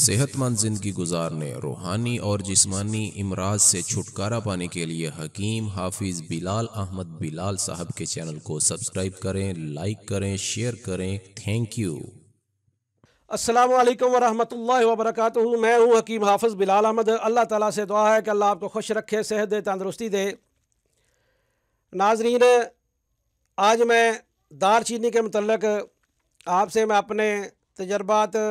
सेहतमंद जिंदगी गुजारने रूहानी और जिस्मानी इमराज से छुटकारा पाने के लिए हकीम हाफिज बिलाल अहमद बिलाल साहब के चैनल को सब्सक्राइब करें लाइक करें शेयर करें थैंक यू अस्सलाम वालेकुम वरहमतुल्लाहि मैं हूं हकीम हाफिज बिलाल अहमद अल्लाह ताला से दुआ है कि अल्लाह आपको खुश रखे सेहत दे तंदरुस्ती दे नाजरीन आज मैं दार चीनी के मतलब आपसे मैं अपने तजर्बात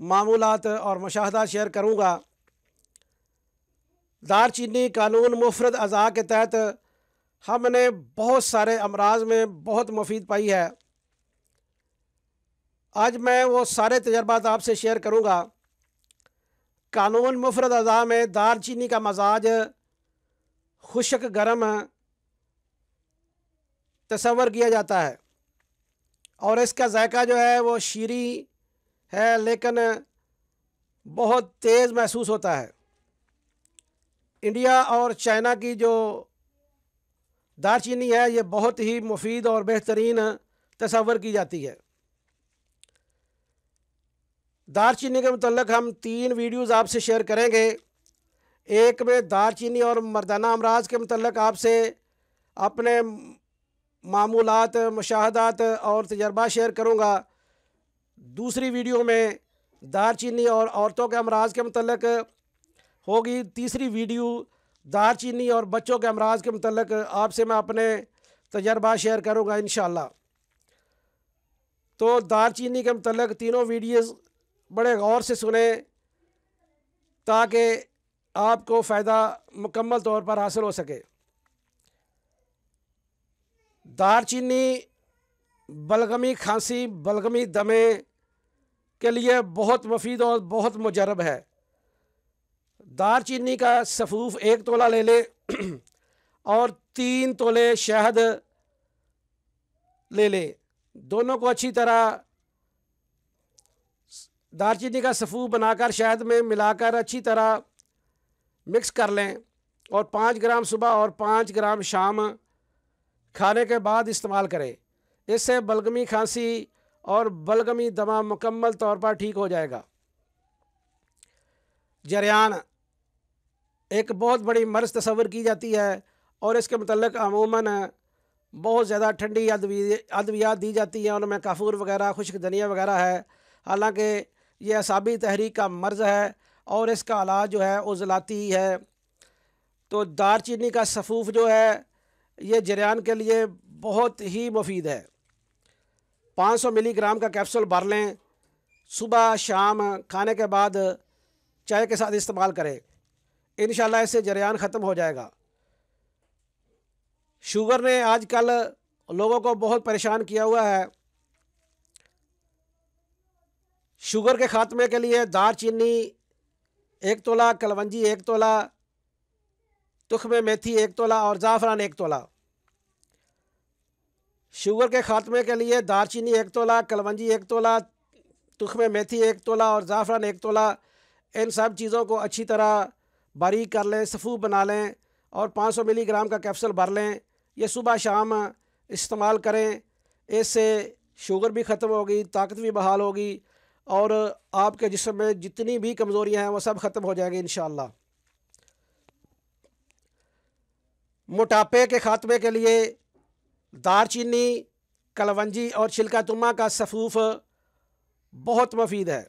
मामूलत और मुशाह शेयर करूँगा दारचीनी कानून मुफरद अज़ा के तहत हमने बहुत सारे अमराज में बहुत मुफीद पाई है आज मैं वो सारे तजर्बात आपसे शेयर करूँगा कानून मुफरद अज़ा में दारचीनी का मजाज खुशक गर्म तस्वर किया जाता है और इसका जायका जो है वो शीरी है लेकिन बहुत तेज़ महसूस होता है इंडिया और चाइना की जो दारचीनी है ये बहुत ही मुफीद और बेहतरीन तस्वर की जाती है दारचीनी के मतलब हम तीन वीडियोस आपसे शेयर करेंगे एक में दारचीनी और मर्दाना अमराज के मतलब आपसे अपने मामूलत मुशाहदात और तजर्बा शेयर करूँगा दूसरी वीडियो में दारचीनी और औरतों के अमराज के मतलब होगी तीसरी वीडियो दारचीनी और बच्चों के अमराज के मतलब आपसे मैं अपने तजर्बा शेयर करूँगा इन तो दारचीनी के मतलब तीनों वीडियोस बड़े गौर से सुने ताकि आपको फ़ायदा मुकम्मल तौर पर हासिल हो सके दारचीनी बलगमी खांसी बलगमी दमे के लिए बहुत मुफीद और बहुत मुजरब है दार चीनी का सफूफ एक तोला ले ले और तीन तोले शहद ले ले दोनों को अच्छी तरह चीनी का सफ़ूफ़ बनाकर शहद में मिलाकर अच्छी तरह मिक्स कर लें और पाँच ग्राम सुबह और पाँच ग्राम शाम खाने के बाद इस्तेमाल करें इससे बलगमी खांसी और बलगमी दमा मुकम्मल तौर पर ठीक हो जाएगा जरियान एक बहुत बड़ी मर्ज तस्वर की जाती है और इसके मतलब अमूमन बहुत ज़्यादा ठंडी अद्वियात दी जाती हैं उनमें काफूर वगैरह खुश्क धनिया वगैरह है हालांकि यह असाबी तहरीक का मर्ज़ है और इसका इलाज जो है उजलाती है तो दार चीनी का सफूफ जो है ये जरियान के लिए बहुत ही मुफीद है 500 मिलीग्राम का कैप्सूल भर लें सुबह शाम खाने के बाद चाय के साथ इस्तेमाल करें इन इससे जरियान ख़त्म हो जाएगा शुगर ने आजकल लोगों को बहुत परेशान किया हुआ है शुगर के ख़ात्मे के लिए दार चीनी एक तोला कलवंजी एक तोला तुख में मेथी एक तोला और ज़ाफ़रान एक तोला शुगर के खात्मे के लिए दारचीनी एक तोला कलवंजी एक तोला में मेथी एक तोला और ज़ाफ़रान एक तोला इन सब चीज़ों को अच्छी तरह बारीक कर लें सफ़ू बना लें और 500 मिलीग्राम का कैप्सूल भर लें ये सुबह शाम इस्तेमाल करें इससे शुगर भी ख़त्म होगी ताकत भी बहाल होगी और आपके जिसम में जितनी भी कमज़ोरियाँ हैं वह सब ख़त्म हो जाएगी इन मोटापे के ख़ात्मे के लिए दारचीनी कलवंजी और छिलका तुम्मा का सफूफ बहुत मफीद है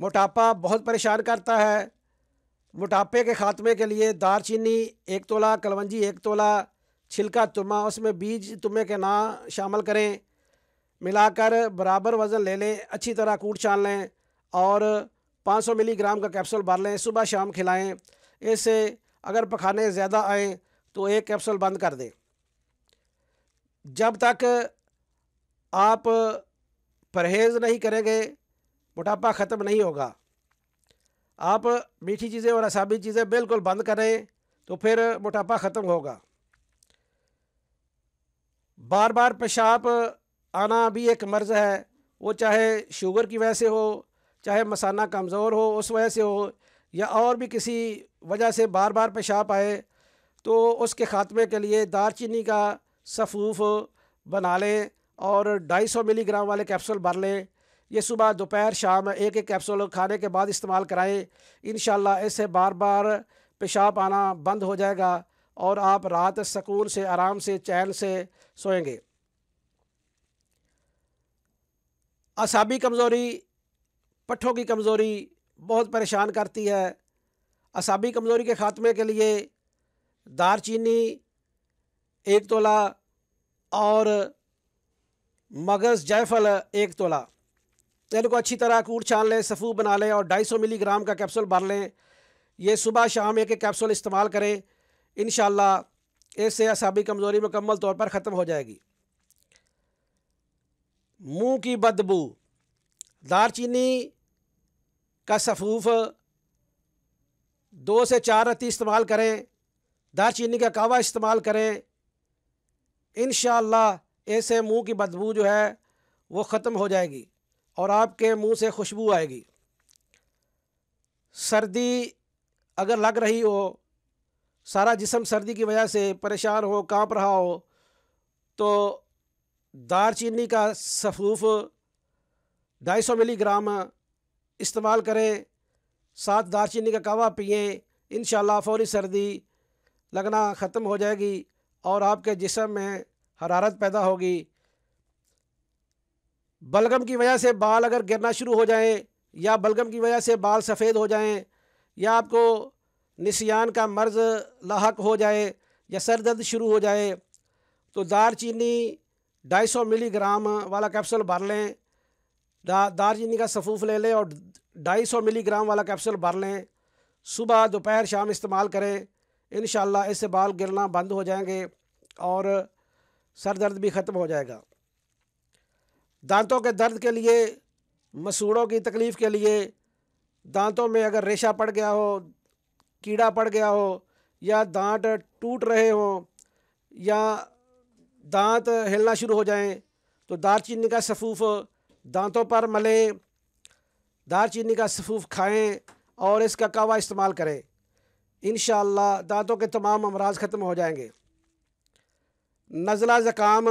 मोटापा बहुत परेशान करता है मोटापे के ख़ात्मे के लिए दारचीनी एक तोला कलवंजी एक तोला छिलका तुम्मा उसमें बीज तुम्हे के ना शामिल करें मिलाकर बराबर वज़न ले लें अच्छी तरह कूट छान लें और 500 मिलीग्राम का कैप्सूल भर लें सुबह शाम खिलाएं इससे अगर पखाने ज़्यादा आएँ तो एक कैप्सूल बंद कर दें जब तक आप परहेज़ नहीं करेंगे मोटापा ख़त्म नहीं होगा आप मीठी चीज़ें और असाबी चीज़ें बिल्कुल बंद करें तो फिर मोटापा ख़त्म होगा बार बार पेशाब आना भी एक मर्ज़ है वो चाहे शुगर की वजह से हो चाहे मसाना कमज़ोर हो उस वजह से हो या और भी किसी वजह से बार बार पेशाब आए तो उसके ख़ात्मे के लिए दार चीनी का सफ़ूफ बना लें और ढाई सौ मिलीग्राम वाले कैप्सूल भर लें ये सुबह दोपहर शाम एक एक कैप्सूल खाने के बाद इस्तेमाल कराएं इन इससे बार बार पेशाब आना बंद हो जाएगा और आप रात सकून से आराम से चैन से सोएंगे असाबी कमज़ोरी पट्ठों की कमज़ोरी बहुत परेशान करती है असाबी कमज़ोरी के ख़ात्मे के लिए दार चीनी एक तोला और मगज़ जायफल एक तोला इनको अच्छी तरह कूट छान लें सफ़ू बना लें और 250 मिलीग्राम का कैप्सूल भर लें ये सुबह शाम एक एक कैप्सूल इस्तेमाल करें इन इससे असाबी कमज़ोरी मुकम्मल तौर पर ख़त्म हो जाएगी मुंह की बदबू दारचीनी का सफ़ूफ दो से चार रत्ती इस्तेमाल करें दारचीनी का कावा इस्तेमाल करें इन ऐसे मुंह की बदबू जो है वो ख़त्म हो जाएगी और आपके मुंह से खुशबू आएगी सर्दी अगर लग रही हो सारा जिसम सर्दी की वजह से परेशान हो कांप रहा हो तो दार चीनी का सफूफ ढाई सौ मिलीग्राम इस्तेमाल करें साथ दार चीनी का कावा पिए इन फौरी सर्दी लगना ख़त्म हो जाएगी और आपके जिसम में हरारत पैदा होगी बलगम की वजह से बाल अगर गिरना शुरू हो जाएं या बलगम की वजह से बाल सफ़ेद हो जाएं या आपको निशान का मर्ज़ लाक हो जाए या सर दर्द शुरू हो जाए तो दारचीनी ढाई सौ मिलीग्राम वाला कैप्सूल भर लें दा, दारचीनी का सफूफ ले लें और ढाई सौ मिलीग्राम वाला कैप्सूल भर लें सुबह दोपहर शाम इस्तेमाल करें इन इससे बाल गिरना बंद हो जाएंगे और सर दर्द भी ख़त्म हो जाएगा दांतों के दर्द के लिए मसूड़ों की तकलीफ़ के लिए दांतों में अगर रेशा पड़ गया हो कीड़ा पड़ गया हो या दांत टूट रहे हों या दांत हिलना शुरू हो जाएं तो चीनी का सफूफ दांतों पर मलें चीनी का सफूफ खाएं और इसका कावा इस्तेमाल करें इन दांतों के तमाम अमराज ख़त्म हो जाएंगे नज़ला ज़काम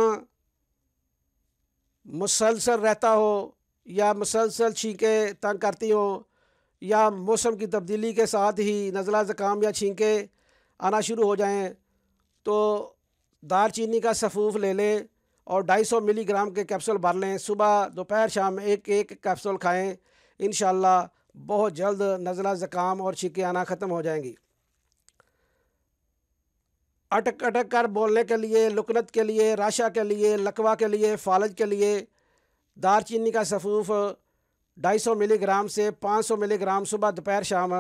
मुसलसल रहता हो या मुसलसल छींके तंग करती हो या मौसम की तब्दीली के साथ ही नज़ला ज़काम या छींके आना शुरू हो जाएं तो दारचीनी का सफूफ ले लें और 250 मिलीग्राम के कैप्सूल भर लें सुबह दोपहर शाम एक एक कैप्सूल खाएं इन बहुत जल्द नज़ला ज़काम और छींके आना ख़त्म हो जाएंगी अटक अटक कर बोलने के लिए लुकनत के लिए राशा के लिए लकवा के लिए फालज के लिए दारचीनी का सफूफ 250 मिलीग्राम से 500 मिलीग्राम सुबह दोपहर शाम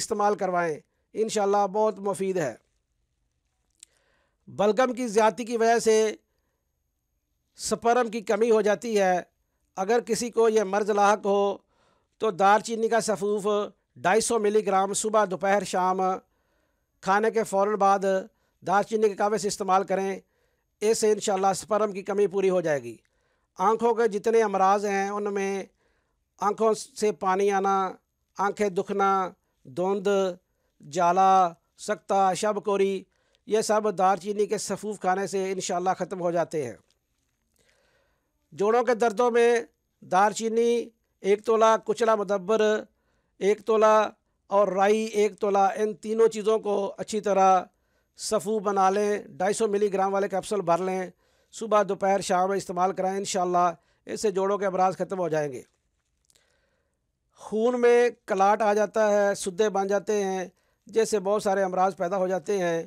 इस्तेमाल करवाएं इन बहुत मुफीद है बलगम की ज़्यादा की वजह से स्पर्म की कमी हो जाती है अगर किसी को यह मर्ज लाक हो तो दारचीनी का सफूफ 250 मिलीग्राम सुबह दोपहर शाम खाने के फ़ौर बाद दालचीनी के कावे से इस्तेमाल करें इससे इन स्पर्म की कमी पूरी हो जाएगी आँखों के जितने अमराज हैं उनमें आँखों से पानी आना आँखें दुखना धुंध जाला शब कोरी ये सब दालचीनी के सफूफ खाने से इन ख़त्म हो जाते हैं जोड़ों के दर्दों में दालचीनी एक तोला कुचला मदब्बर एक तोला और राई एक तोला इन तीनों चीज़ों को अच्छी तरह सफ़ू बना लें ढाई सौ मिलीग्राम वाले कैप्सूल भर लें सुबह दोपहर शाम में इस्तेमाल कराएं इन इससे जोड़ों के अमराज ख़त्म हो जाएंगे खून में कलाट आ जाता है सुद्धे बन जाते हैं जैसे बहुत सारे अमराज पैदा हो जाते हैं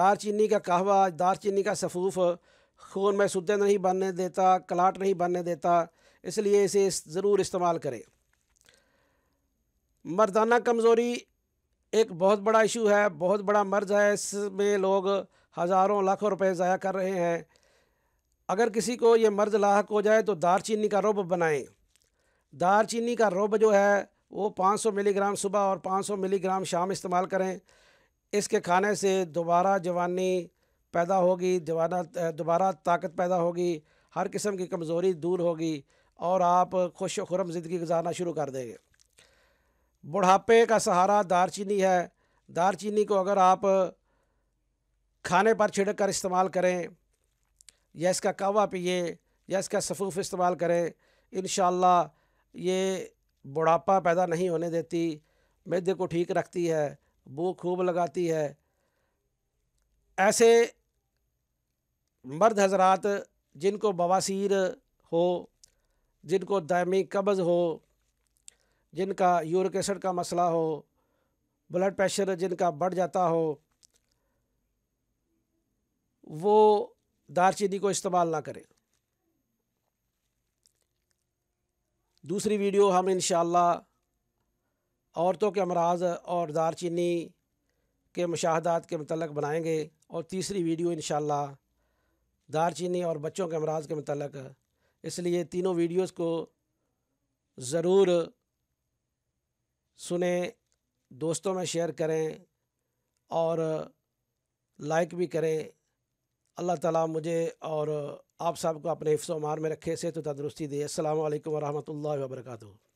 दार चीनी का कहवा दार चीनी का सफ़ूफ खून में सुद्धे नहीं बनने देता कलाट नहीं बनने देता इसलिए इसे ज़रूर इस्तेमाल करें मर्दाना कमज़ोरी एक बहुत बड़ा इशू है बहुत बड़ा मर्ज है इसमें लोग हज़ारों लाखों रुपए ज़ाया कर रहे हैं अगर किसी को ये मर्ज लाक हो जाए तो दारचीनी का रोब बनाएं दारचीनी का रोब जो है वो 500 मिलीग्राम सुबह और 500 मिलीग्राम शाम इस्तेमाल करें इसके खाने से दोबारा जवानी पैदा होगी जवाना दोबारा ताकत पैदा होगी हर किस्म की कमज़ोरी दूर होगी और आप खुश खुरम ज़िंदगी गुजारना शुरू कर देंगे बुढ़ापे का सहारा दारचीनी है दारचीनी को अगर आप खाने पर छिड़क कर इस्तेमाल करें या इसका कावा पिए या इसका सफ़ूफ इस्तेमाल करें इन ये बुढ़ापा पैदा नहीं होने देती मैदे को ठीक रखती है भूख खूब लगाती है ऐसे मर्द हजरात जिनको बवासीर हो जिनको दायमी कब्ज़ हो जिनका यूरिक एसिड का मसला हो ब्लड प्रेशर जिनका बढ़ जाता हो वो दारचीनी को इस्तेमाल ना करें दूसरी वीडियो हम इन औरतों के अमराज और दारचीनी के मुशाहदात के मतलब बनाएंगे और तीसरी वीडियो इन दारचीनी और बच्चों के अमराज के मतलब इसलिए तीनों वीडियोज़ को ज़रूर सुने दोस्तों में शेयर करें और लाइक भी करें अल्लाह ताला मुझे और आप सबको अपने हिफ्स मार में रखे से तो तंदरुस्ती दे असल वरहमल वर्का